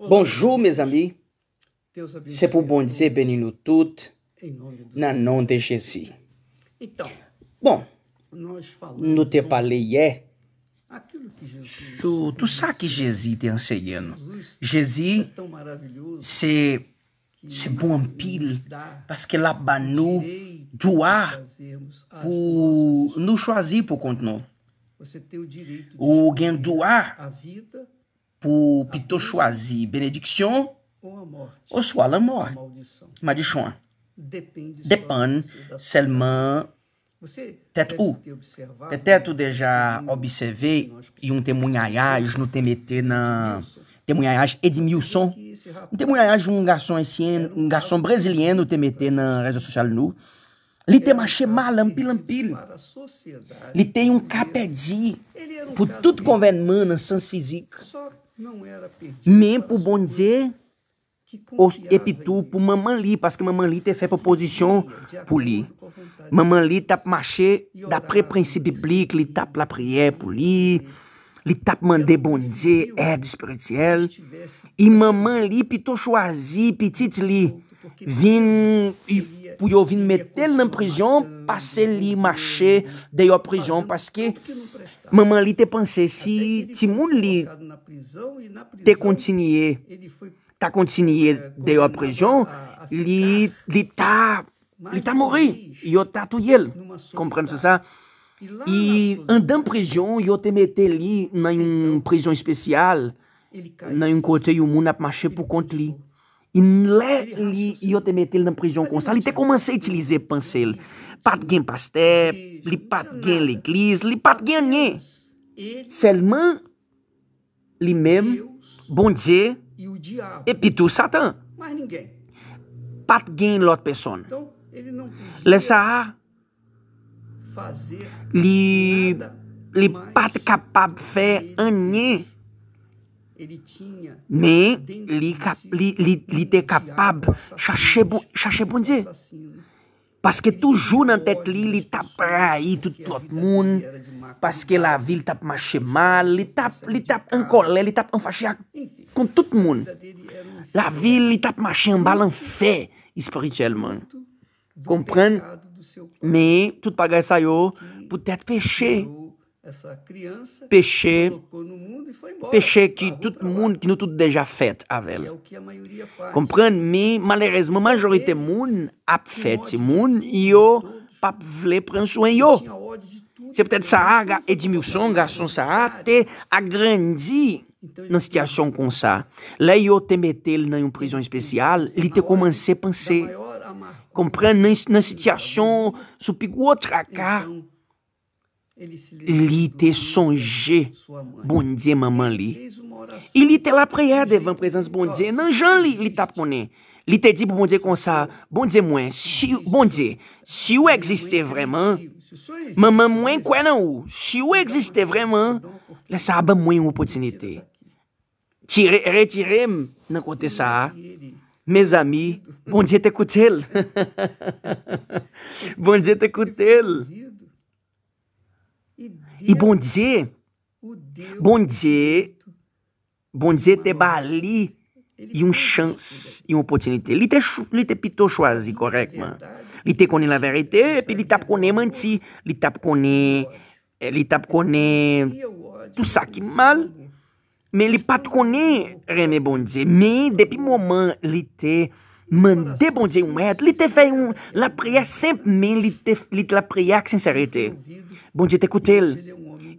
Bonjou, mez ami, se pou bon dize beninu tout nanon de Jezi. Bon, nou te pale ye, sou, tou sa ki Jezi te anseyen. Jezi se bon pil, paske la banou doua pou nou choazi pou kont nou. Ou gen doua, por Pitochoazi Benediction ou soit la mort. Madichon. Depend seulement Tête ou. Peut-être déjà observé e um testemunhaiage no TMT na testemunhaiage Edmilson. É um de um garçom ancien, um garçom brasileiro TMT na rede social nu. Ele tem maché mal, lampilampil. Ele tem um de. por tudo na sans physique. men pou bondze epitou pou maman li paske maman li te fe proposisyon pou li maman li tap mache dapre prinsip biblik li tap la priye pou li li tap mande bondze edi spirityel i maman li pitou chwazi pitit li vin yon pou yo vin metel nan prizyon, pase li mache de yo prizyon, paske maman li te panse, si ti moun li te kontinye, ta kontinye de yo prizyon, li ta mori, yo ta tuyel, kompren se sa, i an dan prizyon, yo te metel li nan yon prizyon spesyal, nan yon kote yon moun ap mache pou kont li, Il ne lè li yo te mette li nan prijon kon sa, li te komanse itilize panse li. Pat gen pasteb, li pat gen l'iklis, li pat gen nye. Selman, li men, bondje, epi tou satan. Pat gen l'ot person. Le sa, li pat kapab fe anye. me li te kapab chache bonze paske toujou nan tet li li tap bon- bon rayi tout lout moun paske la vil tap mache mal li tap an kolè li tap an fache ak kon tout moun la vil li tap mache an balan fe espirituel moun kompren me tout pagay sayo pou tet peche pou essa criança peixe, Peixe que ah, tout le monde, qui nous tout déjà fait avec. Comprendre, mais malheureusement, majorité moun a fait ce moun, yo pas voulait prendre soin yo. C'est peut-être ça, Edmilson, garçon ça, até a grandi dans situation comme ça. Là, eu te mettait dans une prisão especial, il te commencé à penser. Comprendre, dans une situation sous pigou li te sonje bondye maman li ili te la preyer devan prezans bondye nan jan li tap mounen li te di pou bondye konsa bondye mwen si ou bon egziste vreman maman mwen kwen an ou si ou egziste vreman le sa aban mwen yon potinite retirem nan kote sa mez ami bondye te koutel bondye te koutel I bon dje, bon dje te ba li yon chans, yon potinite. Li te pito chwazi korekman. Li te konen la verite, pe li tap konen manti, li tap konen tout sa ki mal, men li pat konen reme bon dje. Men, depi moman, li te... Mande bondze yon et, li te fè yon, la pria semp men, li te la pria ak sensarete. Bondze te koute el.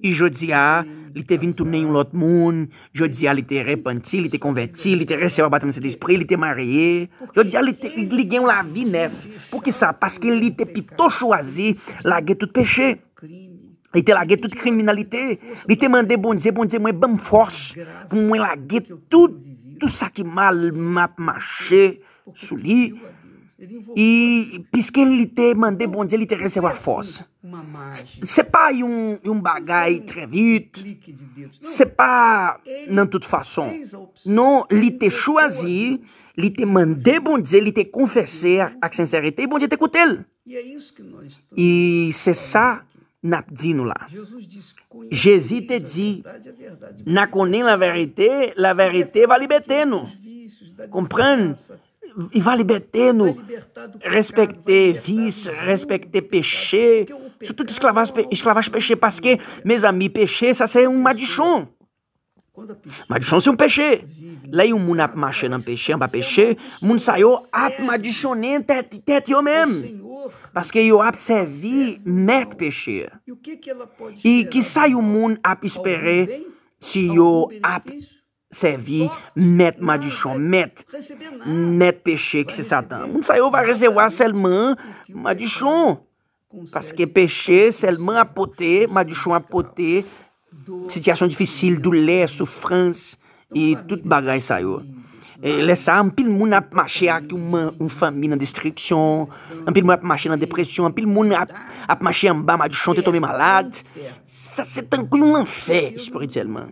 I jodi a, li te vin tounen yon lot moun, jodi a, li te repanti, li te konventi, li te resewa batman se te ispre, li te marie. Jodi a, li te ligyen yon la vi nef. Pou ki sa? Paske li te pito choazi, lage tout peche. Li te lage tout kriminalite. Li te mande bondze, bondze mwen bame fos, mwen lage tout sa ki mal map mache. Sully, e pisquei-lhe-te, mandei bom ele te recebeu a é assim força. Sepai um, um bagai é trevito, sepai não tudo façon. Não lhe te choisi, lhe te mandei bom dia, lhe te confessar a sinceridade e bom dia te cutel. E é c'est ça na dino lá. Jesus te diz, na conin la vérité, la vérité va libertando. Comprende? e vai libertando. respecter vice, respecter peixe se tu esclavage é péché, parce que, meus amis, péché, ça é um madichon. Madichon c'est um péché. Lei o mundo ap marche peixe peche, peixe ba peche, moun sa yo ap madishonen tet, tet yo menm. Paske yo ap servi met peche. E que sa o mundo ap espere se eu ap Sevi met madjichon. Met peche ki se satan. Moun sayo va resewa selman madjichon. Paske peche selman apote. Madjichon apote. Sityasyon difisil. Dule, soufrans. E tout bagay sayo. E lesa, anpil moun apmache akouman. Un fami nan distriksyon. Anpil moun apmache nan depresyon. Anpil moun apmache anba madjichon te tome malade. Sa se tankou yon anfe. Spori de selman.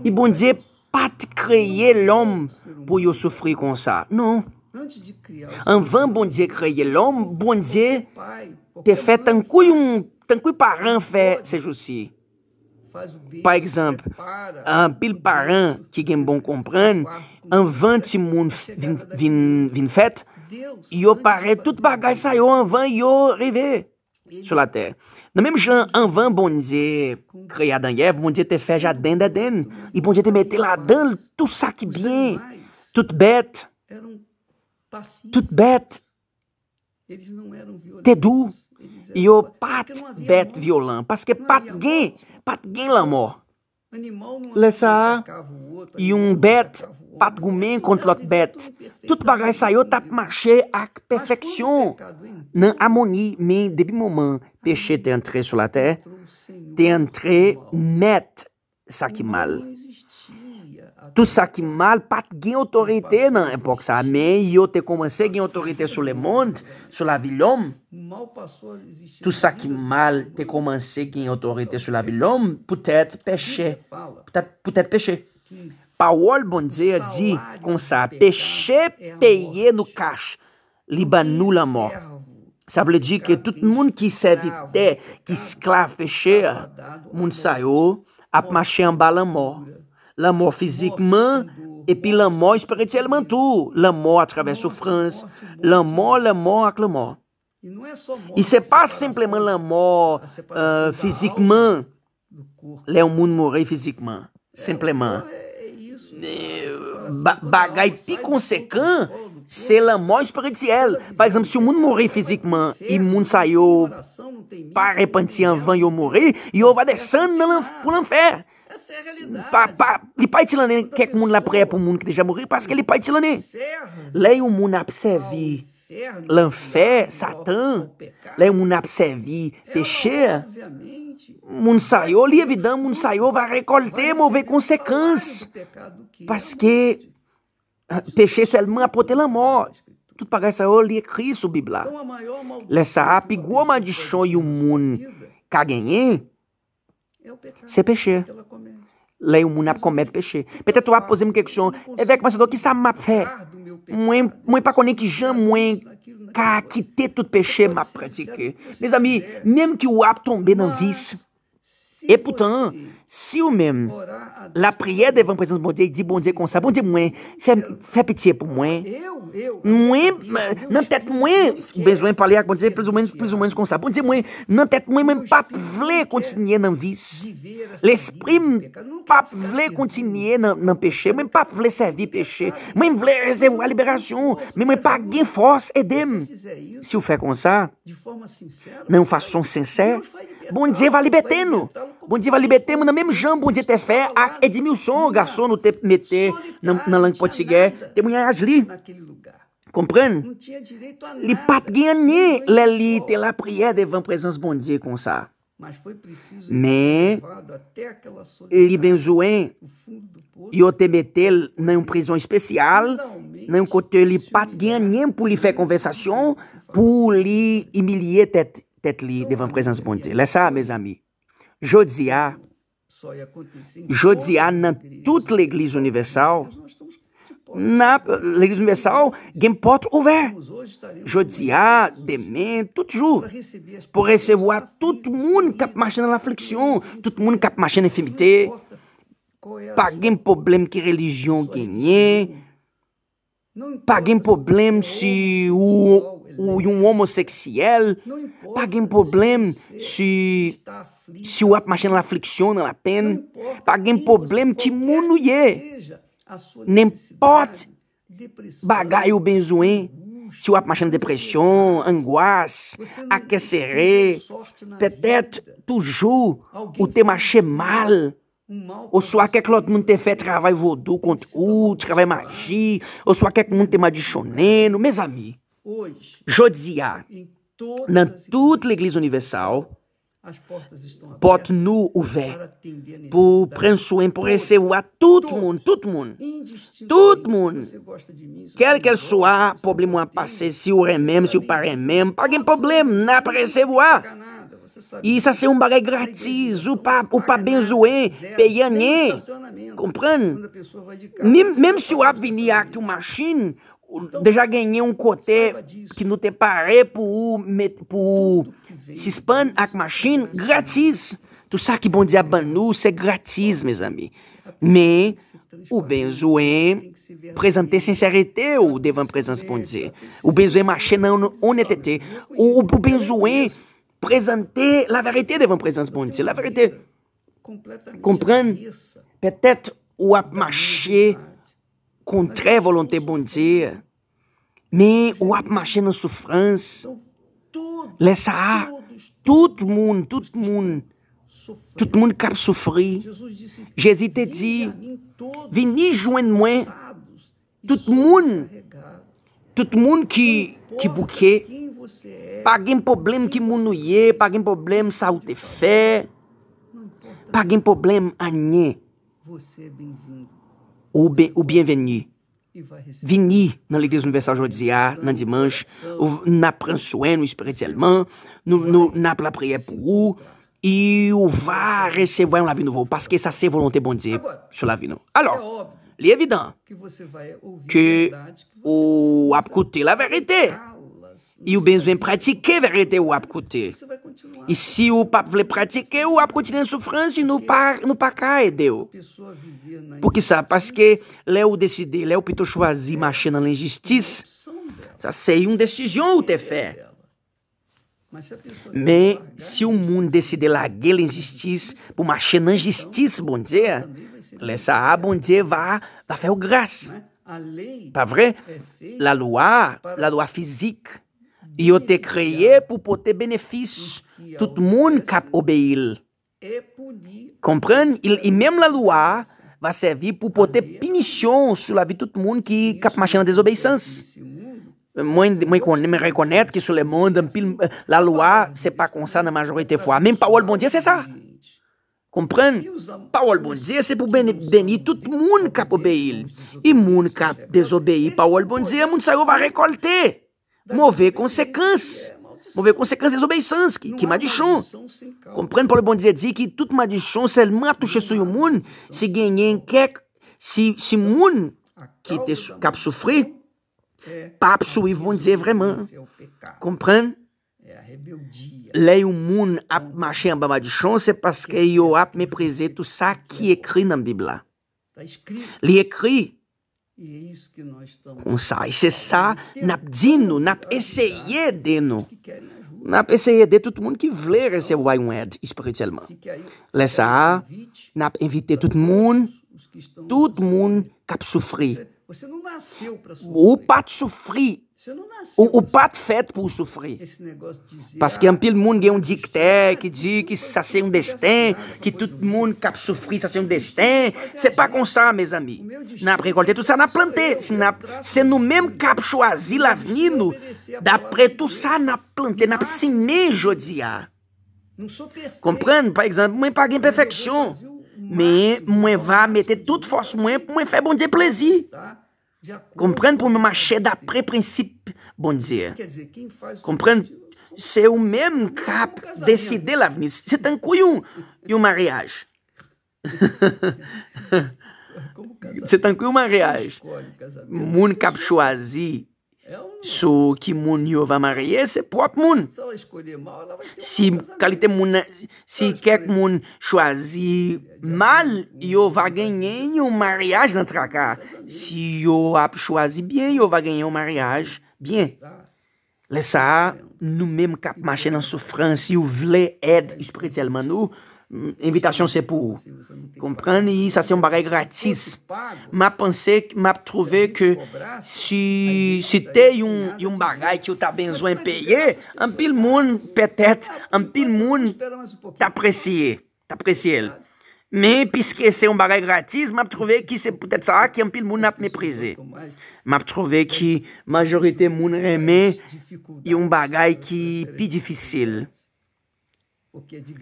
E bon dize... pa te kreye lom pou yo soufri kon sa. Non. Anvan bondye kreye lom, bondye te fè tan kou paran fè se jousi. Par ekzamp, an pil paran ki gen bon kompren, anvan ti moun vin fèt, yo pare tout bagaj sa yo anvan yo rivey. Sur la terre. Nan menm jan, anvan bon diye kreya yev, bon te fe jaden d'Eden. den. E bon diye te mette la dan tout sa ki bien. Tout bet. Tout bet. Te e o pat bet violan. Paske pat gen. Pat gen la mor. e um Yon bet. Pat goumen kont lot bet. Tout bagay sa yo tap mache ak perfeksyon nan amoni. Men, debi mouman, peche te entre sou la te, te entre met sa ki mal. Tout sa ki mal pat gen otorite nan epok sa. Men, yo te komanse gen otorite sou le mond, sou la vil om. Tout sa ki mal te komanse gen otorite sou la vil om, pou tete peche. Pou tete peche. Paol diz di sa péché payé no cash libanula mort. Ça veut dire que tout le monde qui servitait, qui esclave péché, monde saio a marché en bas la mort. La mort physiquement et puis la mort spirituellement tout. La mort à travers souffrance, la mort, la mort avec la mort. E se pas simplesmente la morte uh, leu le ou moun more fizikman, bagai piconsecan, selamóis para diel. Por exemplo, se o mundo morrer fisicamente e o mundo saiu para repantian van e eu morrer, e eu vou descendo para o inferno. Essa é a realidade. Ele pode quer que o mundo lá pregue para o mundo que já morreu, parece que ele pai Tila te Leia o mundo a servir l'enfer, Satan. Leia o mundo a servir peixe. Obviamente. Moun sayo li evidan, moun sayo va rekolte mou ve konsekans. Paske peche selman apote la mò. Tout paga sa yo li e kri sou bibla. Le sa api gwo madishon yon moun kagenye, se peche. Le yon moun api komed peche. Petet wap pozem keksyon, e vek masado ki sa ma fe, moun pakone ki jan moun. ka akite tout peche ma pratike. Mez ami, menm ki wap tombe nan vis. E poutan, si ou men, la priè devan prezant bon diè, di bon diè konsa, bon diè mwen, fè pitiè pou mwen, mwen, nan tèt mwen, bezwen palè ak mwen bon diè, plus ou mwen konsa, bon diè mwen, nan tèt mwen, mwen pap vle kontinye nan vis, lesprim, pap vle kontinye nan peche, mwen pap vle servi peche, mwen vle rezèvou a liberasyon, mwen pa gen fòs edèm. Si ou fè konsa, nan fason sensè, Bom dia, Valibeteno. Bom dia, Valibetemo, na mesmo jam, bom dia, Tefé. A Edmilson, garçom no TMT, na, na Langue Potiguer. Tem mulher ali. Comprando? Não tinha direito a nada. Li pat gagné, Leli, te la é prière devant présence bon Dieu com ça. Mas foi preciso Mais, li benzouen, yo te metel nan yon prison especial, nan yon kote li pat nem pou li fè conversation, pou li humilier tête. Tet li devan prezans bondze. Lè sa, mèz ami. Jò dzi a, jò dzi a nan tout l'Eglise Universal, nan l'Eglise Universal, gen port ouver. Jò dzi a, demè, tout jò, pou resevo a tout moun kap machè nan la fleksyon, tout moun kap machè nan enfimite, pa gen problem ki religyon genye, pa gen problem si ou ou um homossexuel, paguen problem si, si wap machen la fliksyon nan la pen, paguen problem ki moun ou ye, nempot o ou benzouen, si wap machen depressão angwas, akesere, petet toujou o te machen mal, Ou só que kek lot moun te fe travay vodou kont ou, travay magi, ou swa kek moun te madichoneno, meus amigos. Josiá, na toda é é assim é a igreja universal pode ouvert pour por soin, em por tout a todo mundo todo mundo todo mundo monde. Quel que ele le problema a passer, se o remem, se o pas remem, pas de problème, n'a receber a Isso é um bagulho grátis, o pa, o pa benzoen, peiané, comprando Mesmo se o app vinha aqui uma machine, então, já ganhei um cotê que no te parei por, por Sispan Akmachin gratis. Tu sabe que bom dizer a Banu, é gratis, meus amigos. Mas o é Benzoem apresentar sinceridade ou devam presença, bom dizer. O Benzoem marcher na honnêteté. O, o Benzoem apresentar a verdade devant presença, bom dizer. A verdade. Compreende? Peut-être ou marcher très volonté bon Dieu. Mais ou a marché dans souffrance. Laisse ça tout le monde, tout le monde. Tout le monde qui a souffert. Jésus te dit, venez joindre moi. Tout le monde, tout le monde qui, qui pas de problème qui m'ennuie, pas de problème ça ou t'es fait, pas de problème à nier. Ou bienveni Vini nan l'Eglise Universale ah, Nan dimanche Ou napren souen nou espiritelman Nou nap la preye pou bon ah bon? ou Ou va resevoyon la vi nou Paske sa se volonte bondi Sou la vi nou Alors, li evident Ke ou apkote la verite ah. E o besoin pratiquer vérité ou ap E se o papo vle pratiquer, ou ap kontine soufransi nou pa, nou pa ka ede é deu Porque sabe porque le ou deside, le é ou pito choisi mache na l'injistis, sa se yon desisyon ou te fe. Mas se o mundo deside lage l'injistis pou mache nan jistis, bon diye, le sa, bon diye, va, va fe né? A lei. Pas vrai? É la loi, la loi physique, Il a été créé pour porter bénéfice tout le monde qui a Et Comprenez Et même la loi va servir pour porter punition sur la vie de tout le monde qui a marché la désobéissance. Moi, je ne reconnais pas que sur le monde, la loi, c'est pas comme ça la majorité des fois. Même Paul bon Dieu, c'est ça. Comprenez Paul bon Dieu, c'est pour bénir tout le monde qui a obéi. Et le monde qui a désobéi, parole bon Dieu, ça va récolter. mover conséquences. Mover conséquences des obéissances, qui, qui m'a dit chon. Comprendre pour le bon Dieu dit que tout m'a dit chon seulement toucher sur le monde, si gagner quelque, si, si monde qui était, qui souffert, pas souffrir, bon Dieu vraiment. Lei o moun a mache an baba di chon, se que yo a méprisé tout sa ki ekri nan Bibla. Li ekri e Cessar é napdino, nap essayedeno. É nap é todo mundo que ki vle resevwa yon ed espiritualmente Lesa, na invite tout moun, tout moun kap soufri. Ou pat soufri o, o pato feito para sofrer. Porque há muito mundo que é um dicté, que diz que isso é um destino, que todo mundo que sofre isso é um destino. Você ah. não é como meus amigos. Na recolher, tu sabe, na plantar. Você no mesmo cap choisir lá vindo, dá para tu sabe, na plantar, na semente de ar. Compreende? Por exemplo, não paguei perfeição. Mas eu vou meter toda força para fazer bom dia plaisir. plaisir. Tá? por pour me da d'après princípio bom Dieu. Comprendre, c'est é o mesmo cap décider l'avenir. C'est un couillon e um mariage. Você com um mariage. Mundo cap choisi Sou ki moun yo va marye, se pou ak moun. Si kek moun chwazi mal, yo va genye yon mariage nan traka. Si yo ap chwazi bien, yo va genye yon mariage bien. Le sa, nou mem kap mache nan soufransi, yo vle ed espiritselman ou, Invitation c'est pour comprendre ça c'est un bagage gratis. M'a pensé m'a trouvé que si si un un bagage que besoin de besoin payer, un pile monde peut-être un pile monde t'apprécier, t'apprécier. Mais puisque c'est un bagage gratis, m'a trouvé que c'est peut-être ça qui un pile monde n'a méprisé. M'a trouvé que majorité monde aimait un bagage qui plus difficile.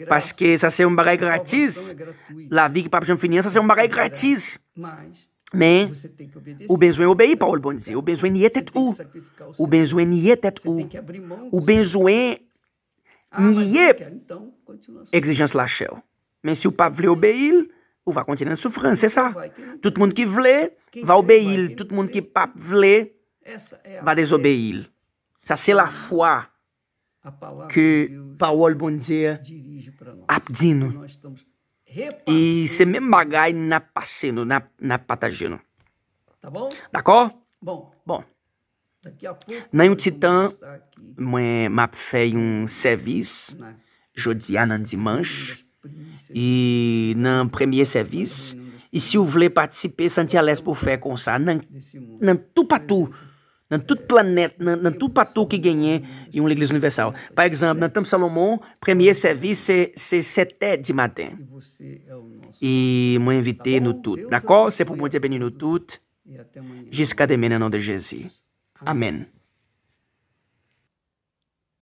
Paske sa se yon bagay gratis. E la vi ki pap jom finyan, sa se yon bagay gratis. Men, ou benzoen obeyi, pa ou l'bonize. Ou benzoen ah, yet et ou. Ou benzoen yet et ou. Ou benzoen yep. Eksijans lache ou. Men, si ou pap vle obeyi, ou va kontine soufrans, se sa. Tout moun ki vle, va obeyi. Tout moun ki pap vle, va dezobeyi. Sa se la fwa. que Paulo bom dia, Abdino e se mesmo bagai na passando, na, na patagino. Tá bom? D'accord? Bom. Bom. Daqui a pouco. Nenhum titã, map fait um serviço, jodi à nan dimanche, e na premier serviço, e se vous voulez participar senti à l'aise fé com comme ça, nan, tu tout tu Nan tout planeta nan, nan tout que ki e uma l'Eglise Universal. Par exemple, nan Tam Salomon, premye servis se sete de maten. E mwen invite nou tout. D'accord? Se pou mwen te beni nou tout. Jiska demen nan nan de Jesus Amen.